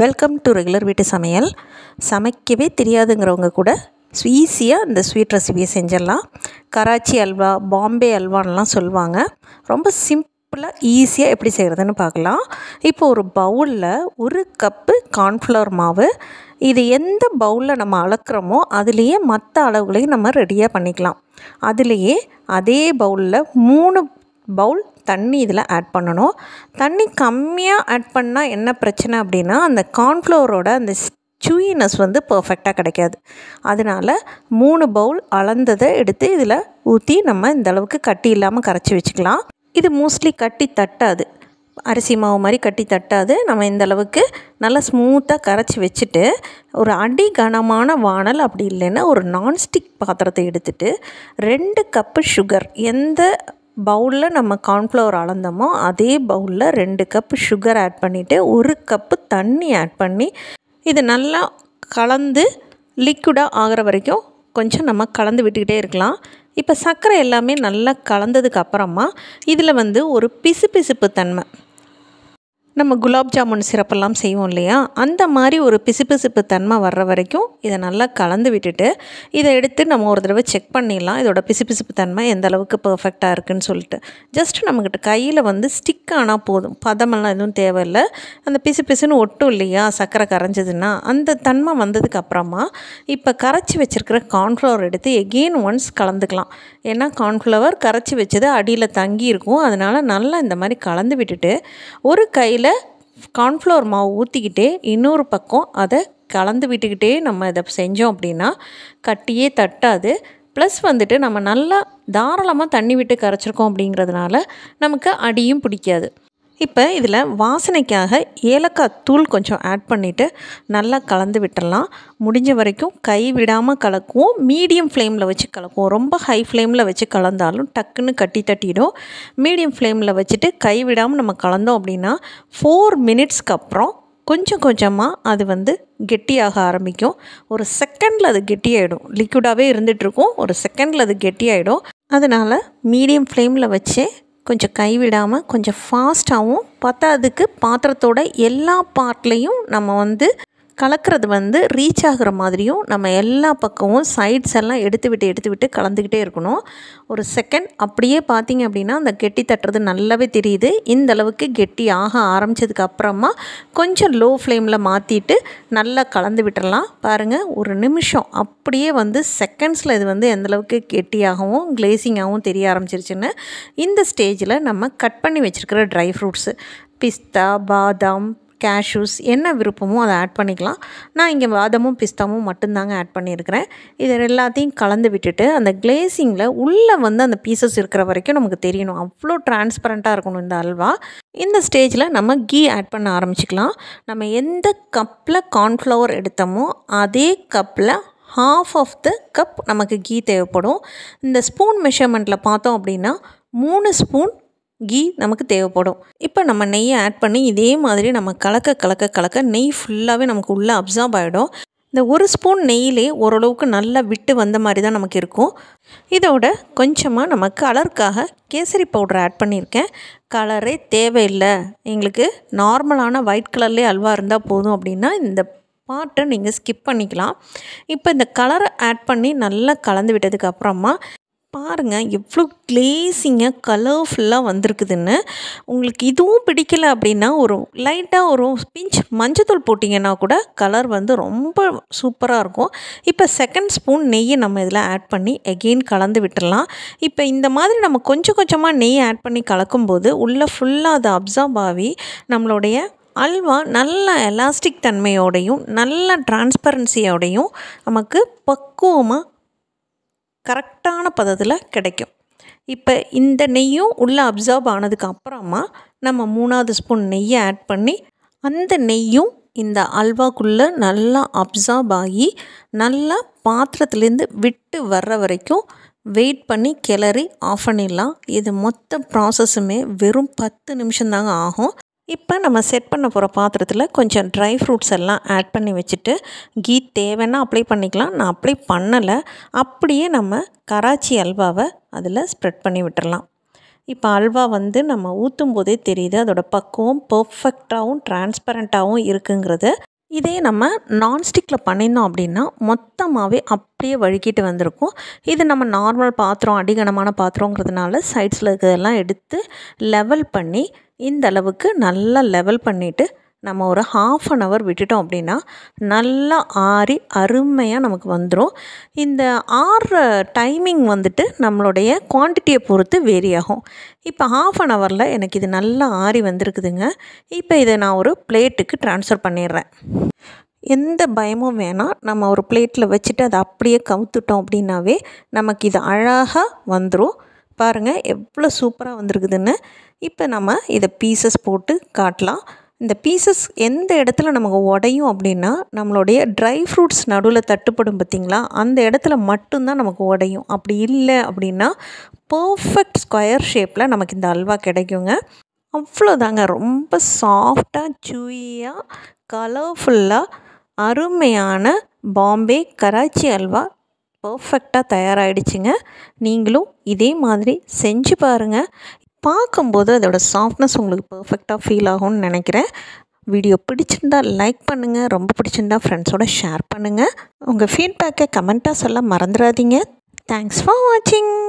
welcome to regular வீட்டு சமையல் சமைக்கவே தெரியாதுங்கிறவங்க கூட ஈஸியாக இந்த ஸ்வீட் ரெசிபியை செஞ்சிடலாம் கராச்சி அல்வா பாம்பே அல்வான்லாம் சொல்லுவாங்க ரொம்ப சிம்பிளாக ஈஸியாக எப்படி செய்கிறதுன்னு பார்க்கலாம் இப்போ ஒரு பவுலில் ஒரு கப்பு கார்ன்ஃப்ளவர் மாவு இது எந்த பவுலில் நம்ம அளக்குறோமோ அதுலேயே மற்ற அளவுகளையும் நம்ம ரெடியாக பண்ணிக்கலாம் அதுலேயே அதே பவுலில் மூணு பவுல் தண்ணி இதில் ஆட் பண்ணணும் தண்ணி கம்மியாக ஆட் பண்ணால் என்ன பிரச்சனை அப்படின்னா அந்த கார்ன்ஃப்ளோரோட அந்த சூயினஸ் வந்து பர்ஃபெக்டாக கிடைக்காது அதனால் மூணு பவுல் அளந்ததை எடுத்து இதில் ஊற்றி நம்ம இந்தளவுக்கு கட்டி இல்லாமல் கரைச்சி வச்சுக்கலாம் இது மோஸ்ட்லி கட்டி தட்டாது அரிசி மாவு மாதிரி கட்டி தட்டாது நம்ம இந்த அளவுக்கு நல்லா ஸ்மூத்தாக கரைச்சி வச்சுட்டு ஒரு அடி கனமான வானல் அப்படி இல்லைன்னா ஒரு நான்ஸ்டிக் பாத்திரத்தை எடுத்துகிட்டு ரெண்டு கப்பு சுகர் எந்த பவுலில் நம்ம கார்ன்ஃப்ளவர் அளந்தோமோ அதே பவுலில் ரெண்டு கப்பு சுகர் ஆட் பண்ணிவிட்டு ஒரு கப்பு தண்ணி ஆட் பண்ணி இது நல்லா கலந்து லிக்விடாக ஆகிற வரைக்கும் கொஞ்சம் நம்ம கலந்து விட்டுக்கிட்டே இருக்கலாம் இப்போ சர்க்கரை எல்லாமே நல்லா கலந்ததுக்கு அப்புறமா இதில் வந்து ஒரு பிசு பிசுப்பு தன்மை நம்ம குலாப் ஜாமுன் சிறப்பெல்லாம் செய்வோம் இல்லையா அந்த மாதிரி ஒரு பிசுபிசுப்பு தன்மை வர்ற வரைக்கும் இதை நல்லா கலந்து விட்டுட்டு இதை எடுத்து நம்ம ஒரு தடவை செக் பண்ணிடலாம் இதோட பிசுபிசுப்பு தன்மை எந்த அளவுக்கு பர்ஃபெக்டாக இருக்குன்னு சொல்லிட்டு ஜஸ்ட் நம்மக்கிட்ட கையில் வந்து ஸ்டிக் ஆனால் போதும் பதமெல்லாம் எதுவும் தேவையில்லை அந்த பிசு பிசுன்னு ஒட்டும் இல்லையா சர்க்கரை கரைஞ்சதுன்னா அந்த தன்மை வந்ததுக்கு அப்புறமா இப்போ கரைச்சி வச்சுருக்கிற கார்ன்ஃப்ளவர் எடுத்து எகெயின் ஒன்ஸ் கலந்துக்கலாம் ஏன்னா கார்ன்ஃப்ளவர் கரைச்சி வச்சது அடியில் தங்கியிருக்கும் அதனால் நல்லா இந்த மாதிரி கலந்து விட்டுட்டு ஒரு கையில் மேலே மாவு ஊற்றிக்கிட்டே இன்னொரு பக்கம் அதை கலந்து விட்டுக்கிட்டே நம்ம இதை செஞ்சோம் அப்படின்னா கட்டியே தட்டாது ப்ளஸ் வந்துட்டு நம்ம நல்லா தாராளமாக தண்ணி விட்டு கரைச்சிருக்கோம் அப்படிங்கிறதுனால நமக்கு அடியும் பிடிக்காது இப்போ இதில் வாசனைக்காக ஏலக்காய் தூள் கொஞ்சம் ஆட் பண்ணிவிட்டு நல்லா கலந்து விட்டுடலாம் முடிஞ்ச வரைக்கும் கை விடாமல் கலக்குவோம் மீடியம் ஃப்ளேமில் வச்சு கலக்குவோம் ரொம்ப ஹை ஃப்ளேமில் வச்சு கலந்தாலும் டக்குன்னு கட்டி தட்டிடும் மீடியம் ஃப்ளேமில் வச்சுட்டு கை விடாமல் நம்ம கலந்தோம் அப்படின்னா ஃபோர் மினிட்ஸ்க்கு அப்புறம் கொஞ்சம் கொஞ்சமாக அது வந்து கெட்டியாக ஆரம்பிக்கும் ஒரு செகண்டில் அது கெட்டியாகிடும் லிக்விடாகவே இருந்துகிட்ருக்கும் ஒரு செகண்டில் அது கெட்டியாயிடும் அதனால் மீடியம் ஃப்ளேமில் வச்சு கொஞ்சம் கைவிடாமல் கொஞ்சம் ஃபாஸ்ட்டாகவும் பத்தாததுக்கு பாத்திரத்தோட எல்லா பார்ட்லேயும் நம்ம வந்து கலக்கிறது வந்து ரீச் ஆகிற மாதிரியும் நம்ம எல்லா பக்கமும் சைட்ஸ் எல்லாம் எடுத்து விட்டு எடுத்து விட்டு கலந்துக்கிட்டே இருக்கணும் ஒரு செகண்ட் அப்படியே பார்த்தீங்க அப்படின்னா அந்த கெட்டி தட்டுறது நல்லாவே தெரியுது இந்த அளவுக்கு கெட்டி ஆக ஆரம்பித்ததுக்கு அப்புறமா கொஞ்சம் லோ ஃப்ளேமில் மாற்றிட்டு நல்லா கலந்து விட்டுடலாம் பாருங்கள் ஒரு நிமிஷம் அப்படியே வந்து செகண்ட்ஸில் இது வந்து எந்தளவுக்கு கெட்டியாகவும் கிளேசிங்காகவும் தெரிய ஆரம்பிச்சிருச்சுன்னு இந்த ஸ்டேஜில் நம்ம கட் பண்ணி வச்சுருக்கிற ட்ரை ஃப்ரூட்ஸு பிஸ்தா பாதாம் கேஷ்யூஸ் என்ன விருப்பமோ அதை ஆட் பண்ணிக்கலாம் நான் இங்கே பாதமும் பிஸ்தாவும் மட்டும்தாங்க ஆட் பண்ணியிருக்கிறேன் இது எல்லாத்தையும் கலந்து விட்டுட்டு அந்த கிளேசிங்கில் உள்ளே வந்து அந்த பீசஸ் இருக்கிற வரைக்கும் நமக்கு தெரியணும் அவ்வளோ டிரான்ஸ்பரண்ட்டாக இருக்கணும் இந்த அல்வா இந்த ஸ்டேஜில் நம்ம கீ ஆட் பண்ண ஆரம்பிச்சிக்கலாம் நம்ம எந்த கப்பில் கார்ன்ஃப்ளவர் எடுத்தோமோ அதே கப்பில் ஹாஃப் ஆஃப் த கப் நமக்கு கீ தேவைப்படும் இந்த ஸ்பூன் மெஷர்மெண்ட்டில் பார்த்தோம் அப்படின்னா மூணு ஸ்பூன் கீ நமக்கு தேவைப்படும் இப்போ நம்ம நெய்யை ஆட் பண்ணி இதே மாதிரி நம்ம கலக்க கலக்க கலக்க நெய் ஃபுல்லாகவே நமக்கு உள்ளே அப்சார்ப் ஆகிடும் இந்த ஒரு ஸ்பூன் நெய்யிலே ஓரளவுக்கு நல்லா விட்டு வந்த மாதிரி தான் நமக்கு இருக்கும் இதோட கொஞ்சமாக நம்ம கலருக்காக கேசரி பவுடர் ஆட் பண்ணியிருக்கேன் கலரே தேவையில்லை எங்களுக்கு நார்மலான ஒயிட் கலர்லேயே அல்வா இருந்தால் போதும் அப்படின்னா இந்த பாட்டை நீங்கள் ஸ்கிப் பண்ணிக்கலாம் இப்போ இந்த கலரை ஆட் பண்ணி நல்லா கலந்து விட்டதுக்கு அப்புறமா பாருங்கள் எவ்வளோ கிளேசிங்காக கலர்ஃபுல்லாக வந்திருக்குதுன்னு உங்களுக்கு இதுவும் பிடிக்கல அப்படின்னா ஒரு லைட்டாக ஒரு பிஞ்ச் மஞ்சத்தூள் போட்டிங்கன்னா கூட கலர் வந்து ரொம்ப சூப்பராக இருக்கும் இப்போ செகண்ட் ஸ்பூன் நெய்யை நம்ம இதில் ஆட் பண்ணி எகெயின் கலந்து விட்டுடலாம் இப்போ இந்த மாதிரி நம்ம கொஞ்சம் கொஞ்சமாக நெய் ஆட் பண்ணி கலக்கும்போது உள்ளே ஃபுல்லாக அதை அப்சார்ப் ஆகி நம்மளுடைய அல்வா நல்ல எலாஸ்டிக் தன்மையோடையும் நல்ல டிரான்ஸ்பரன்சியோடையும் நமக்கு பக்குவமாக கரெக்டான பதத்தில் கிடைக்கும் இப்போ இந்த நெய்யும் உள்ளே அப்சர்வ் ஆனதுக்கு அப்புறமா நம்ம மூணாவது ஸ்பூன் நெய்யை ஆட் பண்ணி அந்த நெய்யும் இந்த அல்வாக்குள்ளே நல்லா அப்சார்ப் ஆகி நல்லா பாத்திரத்துலேருந்து விட்டு வர்ற வரைக்கும் வெயிட் பண்ணி கிளறி ஆஃப் பண்ணிடலாம் இது மொத்த ப்ராசஸுமே வெறும் பத்து நிமிஷம்தாங்க ஆகும் இப்போ நம்ம செட் பண்ண போகிற பாத்திரத்தில் கொஞ்சம் ட்ரை ஃப்ரூட்ஸ் எல்லாம் ஆட் பண்ணி வச்சுட்டு கீ தேவைன்னா அப்ளை பண்ணிக்கலாம் நான் அப்ளை பண்ணலை அப்படியே நம்ம கராச்சி அல்வாவை அதில் ஸ்ப்ரெட் பண்ணி விட்டுடலாம் இப்போ அல்வா வந்து நம்ம ஊற்றும் போதே தெரியுது அதோட பக்குவம் பர்ஃபெக்டாகவும் டிரான்ஸ்பரண்ட்டாகவும் இருக்குங்கிறது இதே நம்ம நான்ஸ்டிக்கில் பண்ணியிருந்தோம் அப்படின்னா மொத்தமாகவே அப்படியே வழுக்கிட்டு வந்திருக்கும் இது நம்ம நார்மல் பாத்திரம் அடிகனமான பாத்திரங்கிறதுனால சைட்ஸில் இருக்கிறதெல்லாம் எடுத்து லெவல் பண்ணி இந்த அளவுக்கு நல்லா லெவல் பண்ணிவிட்டு நம்ம ஒரு ஹாஃப் அன் ஹவர் விட்டுட்டோம் அப்படின்னா நல்லா ஆறி அருமையாக நமக்கு வந்துடும் இந்த ஆறுற டைமிங் வந்துட்டு நம்மளுடைய குவான்டிட்டியை பொறுத்து வேரி ஆகும் இப்போ ஹாஃப் அன் ஹவரில் எனக்கு இது நல்லா ஆறி வந்திருக்குதுங்க இப்போ இதை நான் ஒரு பிளேட்டுக்கு ட்ரான்ஸ்ஃபர் பண்ணிடுறேன் எந்த பயமும் வேணாம் நம்ம ஒரு பிளேட்டில் வச்சுட்டு அதை அப்படியே கவுத்துட்டோம் அப்படின்னாவே நமக்கு இது அழகாக வந்துடும் பாருங்கள் எவ்வளோ சூப்பராக வந்திருக்குதுன்னு இப்போ நம்ம இதை பீசஸ் போட்டு காட்டலாம் இந்த பீசஸ் எந்த இடத்துல நமக்கு உடையும் அப்படின்னா நம்மளுடைய ட்ரை ஃப்ரூட்ஸ் நடுவில் தட்டுப்படும் பார்த்திங்களா அந்த இடத்துல மட்டும்தான் நமக்கு உடையும் அப்படி இல்லை அப்படின்னா பர்ஃபெக்ட் ஸ்கொயர் ஷேப்பில் நமக்கு இந்த அல்வா கிடைக்குங்க அவ்வளோதாங்க ரொம்ப சாஃப்டாக சூயாக கலர்ஃபுல்லாக அருமையான பாம்பே கராச்சி அல்வா பர்ஃபெக்டாக தயாராகிடுச்சுங்க நீங்களும் இதே மாதிரி செஞ்சு பாருங்கள் பார்க்கும்போது அதோடய சாஃப்ட்னஸ் உங்களுக்கு பர்ஃபெக்டாக ஃபீல் ஆகும்னு நினைக்கிறேன் வீடியோ பிடிச்சிருந்தா லைக் பண்ணுங்கள் ரொம்ப பிடிச்சிருந்தா ஃப்ரெண்ட்ஸோட ஷேர் பண்ணுங்கள் உங்கள் ஃபீட்பேக்கை கமெண்ட்டாக சொல்ல மறந்துடாதீங்க தேங்க்ஸ் ஃபார் வாட்சிங்